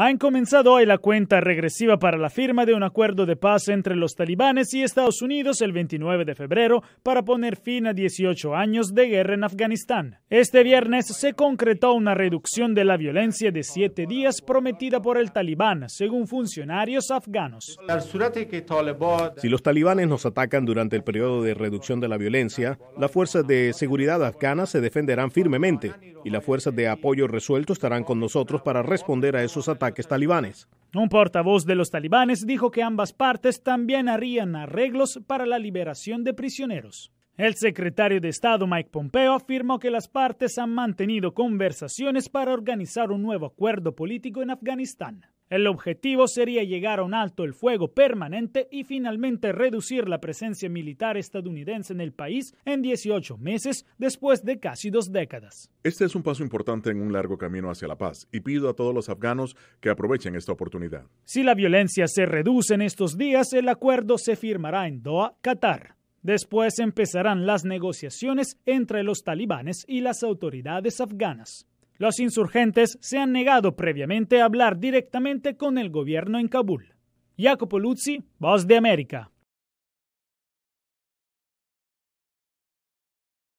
Han comenzado hoy la cuenta regresiva para la firma de un acuerdo de paz entre los talibanes y Estados Unidos el 29 de febrero para poner fin a 18 años de guerra en Afganistán. Este viernes se concretó una reducción de la violencia de siete días prometida por el talibán, según funcionarios afganos. Si los talibanes nos atacan durante el periodo de reducción de la violencia, las fuerzas de seguridad afganas se defenderán firmemente y las fuerzas de apoyo resuelto estarán con nosotros para responder a esos ataques talibanes. Un portavoz de los talibanes dijo que ambas partes también harían arreglos para la liberación de prisioneros. El secretario de Estado Mike Pompeo afirmó que las partes han mantenido conversaciones para organizar un nuevo acuerdo político en Afganistán. El objetivo sería llegar a un alto el fuego permanente y finalmente reducir la presencia militar estadounidense en el país en 18 meses después de casi dos décadas. Este es un paso importante en un largo camino hacia la paz y pido a todos los afganos que aprovechen esta oportunidad. Si la violencia se reduce en estos días, el acuerdo se firmará en Doha, Qatar. Después empezarán las negociaciones entre los talibanes y las autoridades afganas. Los insurgentes se han negado previamente a hablar directamente con el gobierno en Kabul. Jacopo Luzzi, Voz de América.